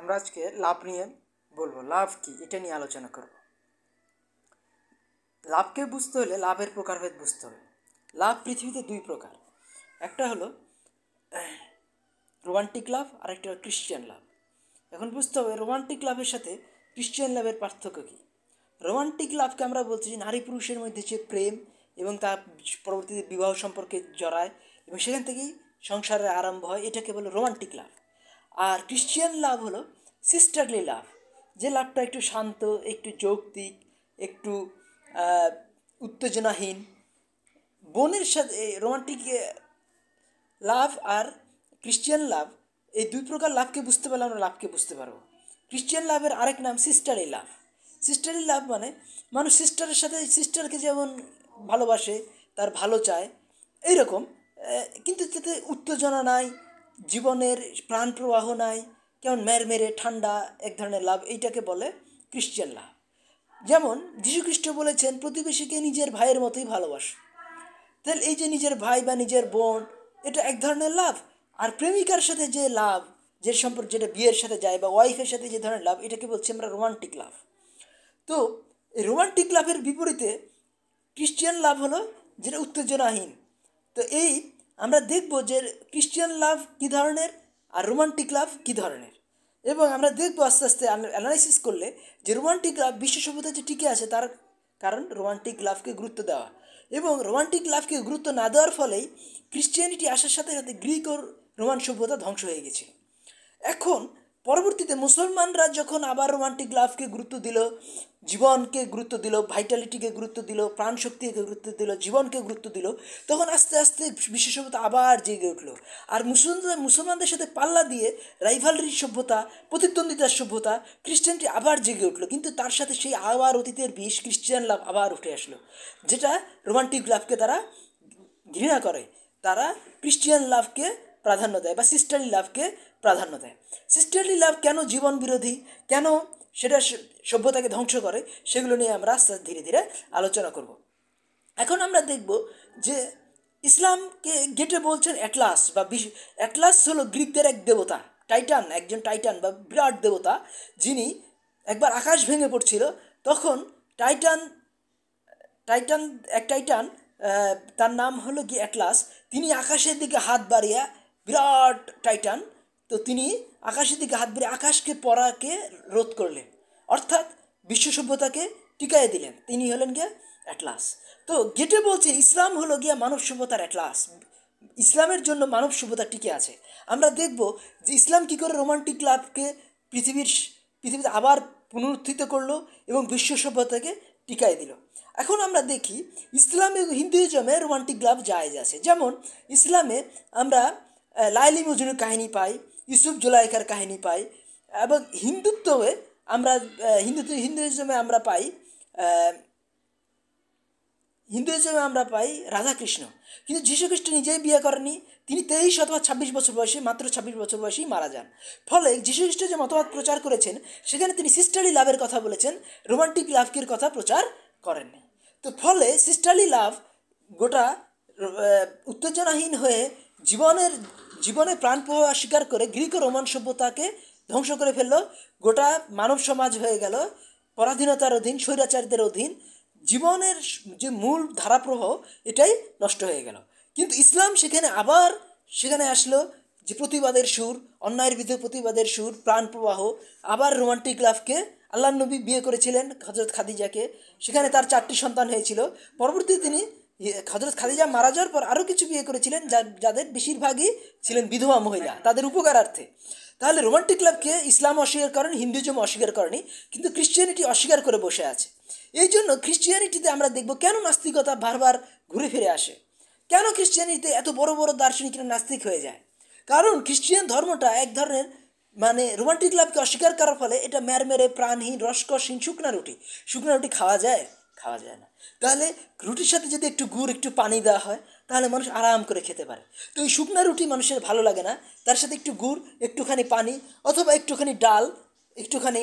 আমরা আজকে লাভ নিয়ে বলবো লাভ কি এটা নিয়ে আলোচনা করব লাভকে বুঝতে হলে লাভের প্রকারভেদ বুঝতে হবে লাভ পৃথিবীতে দুই প্রকার একটা হলো রোমান্টিক লাভ আর একটা ক্রিশ্চিয়ান লাভ এখন বুঝতে হবে রোমান্টিক লাভের সাথে ক্রিশ্চিয়ান লাভের পার্থক্য কী রোমান্টিক লাভকে আমরা বলছি যে নারী পুরুষের মধ্যে যে প্রেম এবং তার পরবর্তীতে বিবাহ সম্পর্কে জড়ায় এবং সেখান থেকেই সংসারের আরম্ভ হয় এটাকে বলে রোমান্টিক লাভ আর ক্রিশ্চিয়ান লাভ হলো সিস্টারলি লাভ যে লাভটা একটু শান্ত একটু যৌক্তিক একটু উত্তেজনাহীন বোনের সাথে রোমান্টিক লাভ আর ক্রিশ্চিয়ান লাভ এই দুই প্রকার লাভকে বুঝতে পারলে আমরা লাভকে বুঝতে পারবো ক্রিশ্চিয়ান লাভের আরেক নাম সিস্টারি লাভ সিস্টারি লাভ মানে মানুষ সিস্টারের সাথে সিস্টারকে যেমন ভালোবাসে তার ভালো চায় এইরকম কিন্তু তাতে উত্তেজনা নাই জীবনের প্রাণ প্রবাহ নাই কেমন মেরমেরে ঠান্ডা এক ধরনের লাভ এইটাকে বলে ক্রিশ্চিয়ান লাভ যেমন যীশুখ্রিস্ট বলেছেন প্রতিবেশীকে নিজের ভাইয়ের মতোই ভালোবাসো তাহলে এই যে নিজের ভাই বা নিজের বোন এটা এক ধরনের লাভ আর প্রেমিকার সাথে যে লাভ যে সম্পর্ক যেটা বিয়ের সাথে যায় বা ওয়াইফের সাথে যে ধরনের লাভ এটাকে বলছি আমরা রোমান্টিক লাভ তো এই রোমান্টিক লাভের বিপরীতে ক্রিশ্চিয়ান লাভ হলো যেটা উত্তেজনাহীন তো এই আমরা দেখব যে ক্রিশ্চিয়ান লাভ কী ধরনের আর রোমান্টিক লাভ কী ধরনের এবং আমরা দেখব আস্তে আস্তে অ্যানালাইসিস করলে যে রোমান্টিক লাভ বিশ্ব সভ্যতা যে টিকে আছে তার কারণ রোমান্টিক লাভকে গুরুত্ব দেওয়া এবং রোমান্টিক লাভকে গুরুত্ব না দেওয়ার ফলেই ক্রিশ্চিয়ানিটি আসার সাথে সাথে গ্রিক ও রোমান সভ্যতা ধ্বংস হয়ে গেছে এখন পরবর্তীতে মুসলমানরা যখন আবার রোমান্টিক লাভকে গুরুত্ব দিল জীবনকে গুরুত্ব দিল ভাইটালিটিকে গুরুত্ব দিল প্রাণশক্তিকে গুরুত্ব দিল জীবনকে গুরুত্ব দিল তখন আস্তে আস্তে সভ্যতা আবার জেগে উঠলো আর মুসলমানদের মুসলমানদের সাথে পাল্লা দিয়ে রাইভালরির সভ্যতা প্রতিদ্বন্দ্বিতার সভ্যতা খ্রিস্টানটি আবার জেগে উঠলো কিন্তু তার সাথে সেই আবার অতীতের বিষ খ্রিস্টান লাভ আবার উঠে আসলো যেটা রোমান্টিক লাভকে তারা ঘৃণা করে তারা খ্রিস্টিয়ান লাভকে প্রাধান্য দেয় বা সিস্টারি লাভকে প্রাধান্য দেয় সিস্টারলি লাভ কেন জীবন বিরোধী কেন সেটা সভ্যতাকে ধ্বংস করে সেগুলো নিয়ে আমরা আস্তে আস্তে ধীরে ধীরে আলোচনা করব এখন আমরা দেখব যে ইসলামকে গেটে বলছেন অ্যাটলাস বা অ্যাটলাস হলো গ্রিকদের এক দেবতা টাইটান একজন টাইটান বা বিরাট দেবতা যিনি একবার আকাশ ভেঙে পড়ছিল তখন টাইটান টাইটান এক টাইটান তার নাম হলো কি অ্যাটলাস তিনি আকাশের দিকে হাত বাড়িয়া বিরাট টাইটান তো তিনি আকাশের দিকে হাত বেড়ে আকাশকে পড়াকে রোধ করলেন অর্থাৎ বিশ্ব সভ্যতাকে টিকায় দিলেন তিনি হলেন গিয়া অ্যাটলাস তো গেটে বলছেন ইসলাম হলো গিয়া মানব সভ্যতার অ্যাটলাস ইসলামের জন্য মানব সভ্যতা টিকে আছে আমরা দেখব যে ইসলাম কী করে রোমান্টিক ক্লাবকে পৃথিবীর পৃথিবীতে আবার পুনরুত্থিত করলো এবং বিশ্ব সভ্যতাকে টিকায় দিল এখন আমরা দেখি ইসলাম এবং হিন্দুইজমে রোমান্টিক লাভ জায়েজ আছে যেমন ইসলামে আমরা লাইলি মজুরের কাহিনী পাই ইউসুফ জুলাইকার কাহিনী পাই এবং হিন্দুত্বে আমরা হিন্দুত্ব হিন্দুইজমে আমরা পাই হিন্দুইজমে আমরা পাই রাধাকৃষ্ণ কিন্তু যীশুখ্রিস্ট নিজেই বিয়ে করেনি তিনি তেইশ অথবা ছাব্বিশ বছর বয়সে মাত্র ছাব্বিশ বছর বয়সেই মারা যান ফলে যীশুখ্রিস্ট যে মতবাদ প্রচার করেছেন সেখানে তিনি সিস্টারলি লাভের কথা বলেছেন রোমান্টিক লাভকির কথা প্রচার করেননি তো ফলে সিস্টারলি লাভ গোটা উত্তেজনাহীন হয়ে জীবনের জীবনে প্রাণ প্রবাহ স্বীকার করে গ্রিক ও রোমান সভ্যতাকে ধ্বংস করে ফেলল গোটা মানব সমাজ হয়ে গেল পরাধীনতার অধীন স্বৈরাচারীদের অধীন জীবনের যে মূল ধারাপ্রহ এটাই নষ্ট হয়ে গেল কিন্তু ইসলাম সেখানে আবার সেখানে আসলো যে প্রতিবাদের সুর অন্যায়ের বিরুদ্ধে প্রতিবাদের সুর প্রাণ প্রবাহ আবার রোমান্টিক লাভকে আল্লাহ নবী বিয়ে করেছিলেন হজরত খাদিজাকে সেখানে তার চারটি সন্তান হয়েছিল পরবর্তীতে তিনি ইয়ে হজরত খাদিজা মারা যাওয়ার পর আরও কিছু বিয়ে করেছিলেন যাদের বেশিরভাগই ছিলেন বিধবা মহিলা তাদের উপকারার্থে তাহলে রোমান্টিক ক্লাবকে ইসলাম অস্বীকার করেন হিন্দুজম অস্বীকার করেনি কিন্তু ক্রিশ্চিয়ানিটি অস্বীকার করে বসে আছে এই জন্য খ্রিশ্চিয়ানিটিতে আমরা দেখব কেন নাস্তিকতা বারবার ঘুরে ফিরে আসে কেন খ্রিশ্চিয়ানিতে এত বড় বড় দার্শনিকরা নাস্তিক হয়ে যায় কারণ খ্রিশ্চিয়ান ধর্মটা এক ধরনের মানে রোমান্টিক ক্লাবকে অস্বীকার করার ফলে এটা মেরমেরে প্রাণহীন রসকসহীন শুকনা রুটি শুকনা রুটি খাওয়া যায় খাওয়া যায় না তাহলে রুটির সাথে যদি একটু গুড় একটু পানি দেওয়া হয় তাহলে মানুষ আরাম করে খেতে পারে তো এই শুকনা রুটি মানুষের ভালো লাগে না তার সাথে একটু গুড় একটুখানি পানি অথবা একটুখানি ডাল একটুখানি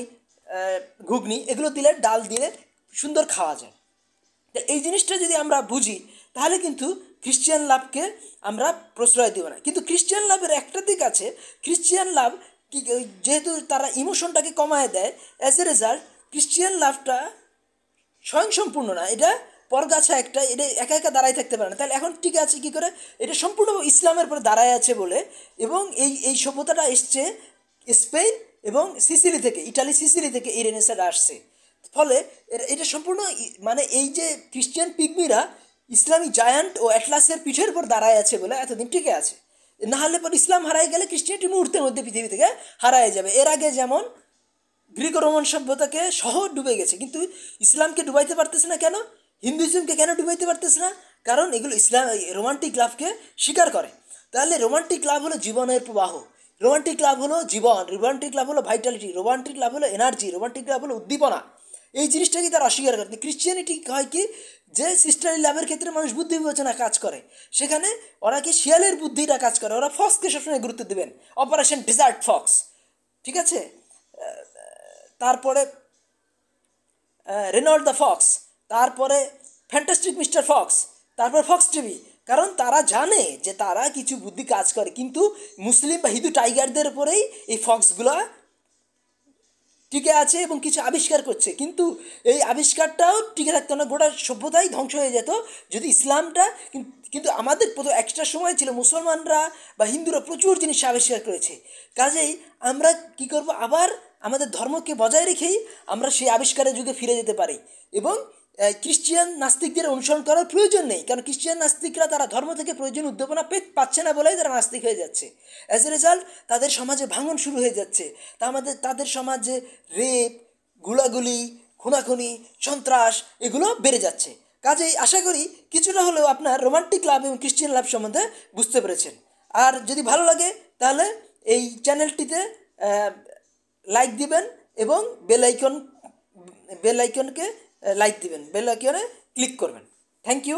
ঘুগনি এগুলো দিলে ডাল দিলে সুন্দর খাওয়া যায় তো এই জিনিসটা যদি আমরা বুঝি তাহলে কিন্তু খ্রিশ্চিয়ান লাভকে আমরা প্রশ্রয় দেব না কিন্তু খ্রিশ্চিয়ান লাভের একটা দিক আছে খ্রিশ্চিয়ান লাভ যেহেতু তারা ইমোশনটাকে কমায় দেয় অ্যাজ এ রেজাল্ট খ্রিশ্চিয়ান লাভটা স্বয়ংসম্পূর্ণ না এটা পরগাছা একটা এটা একা একা দাঁড়াই থাকতে পারে না তাহলে এখন টিকে আছে কী করে এটা সম্পূর্ণ ইসলামের পরে দাঁড়ায় আছে বলে এবং এই এই সভ্যতাটা এসছে স্পেন এবং সিসিলি থেকে ইটালি সিসিলি থেকে এই রেনেসাটা আসছে ফলে এটা সম্পূর্ণ মানে এই যে খ্রিস্টান পিগমিরা ইসলামী জায়ান্ট ও অ্যাটলাসের পিঠের পর দাঁড়ায় আছে বলে এতদিন টিকে আছে না হলে পর ইসলাম হারাই গেলে খ্রিস্টিয়ানটি মুহূর্তের মধ্যে পৃথিবী থেকে হারায় যাবে এর আগে যেমন গ্রিক রোমান সভ্যতাকে সহ ডুবে গেছে কিন্তু ইসলামকে ডুবাইতে পারতেছে না কেন হিন্দুইজমকে কেন ডুবাইতে পারতেছে না কারণ এগুলো ইসলাম রোমান্টিক লাভকে স্বীকার করে তাহলে রোমান্টিক লাভ হলো জীবনের প্রবাহ রোমান্টিক লাভ হলো জীবন রোমান্টিক লাভ হলো ভাইটালিটি রোমান্টিক লাভ হলো এনার্জি রোমান্টিক লাভ হলো উদ্দীপনা এই জিনিসটাকে তারা অস্বীকার করে ক্রিশ্চিয়ানিটি হয় কি যে সিস্টারি লাভের ক্ষেত্রে মানুষ বুদ্ধি বিবেচনা কাজ করে সেখানে ওরা কি শিয়ালের বুদ্ধিটা কাজ করে ওরা ফক্সকে সবসময় গুরুত্ব দেবেন অপারেশন ডিজার্ট ফক্স ঠিক আছে তারপরে রেনল্ড দ্য ফক্স তারপরে ফ্যান্টাস্টিক মিস্টার ফক্স তারপরে ফক্স টিভি কারণ তারা জানে যে তারা কিছু বুদ্ধি কাজ করে কিন্তু মুসলিম বা হিন্দু টাইগারদের উপরেই এই ফক্সগুলা টিকে আছে এবং কিছু আবিষ্কার করছে কিন্তু এই আবিষ্কারটাও টিকে থাকতো না গোটা সভ্যতাই ধ্বংস হয়ে যেত যদি ইসলামটা কিন্তু আমাদের প্রথম একটা সময় ছিল মুসলমানরা বা হিন্দুরা প্রচুর জিনিস আবিষ্কার করেছে কাজেই আমরা কি করব আবার আমাদের ধর্মকে বজায় রেখেই আমরা সেই আবিষ্কারের যুগে ফিরে যেতে পারি এবং খ্রিস্টিয়ান নাস্তিকদের অনুসরণ করার প্রয়োজন নেই কারণ খ্রিস্টিয়ান নাস্তিকরা তারা ধর্ম থেকে প্রয়োজন উদ্দীপনা পাচ্ছে না বলেই তারা নাস্তিক হয়ে যাচ্ছে অ্যাজ এ রেজাল্ট তাদের সমাজে ভাঙন শুরু হয়ে যাচ্ছে তা আমাদের তাদের সমাজে রেপ গুলাগুলি খুনাখুনি সন্ত্রাস এগুলো বেড়ে যাচ্ছে কাজেই আশা করি কিছুটা হলেও আপনার রোমান্টিক লাভ এবং খ্রিস্টিয়ান লাভ সম্বন্ধে বুঝতে পেরেছেন আর যদি ভালো লাগে তাহলে এই চ্যানেলটিতে লাইক দিবেন এবং বেলাইকন বেলাইকনকে লাইক দিবেন বেলাইকনে ক্লিক করবেন থ্যাংক ইউ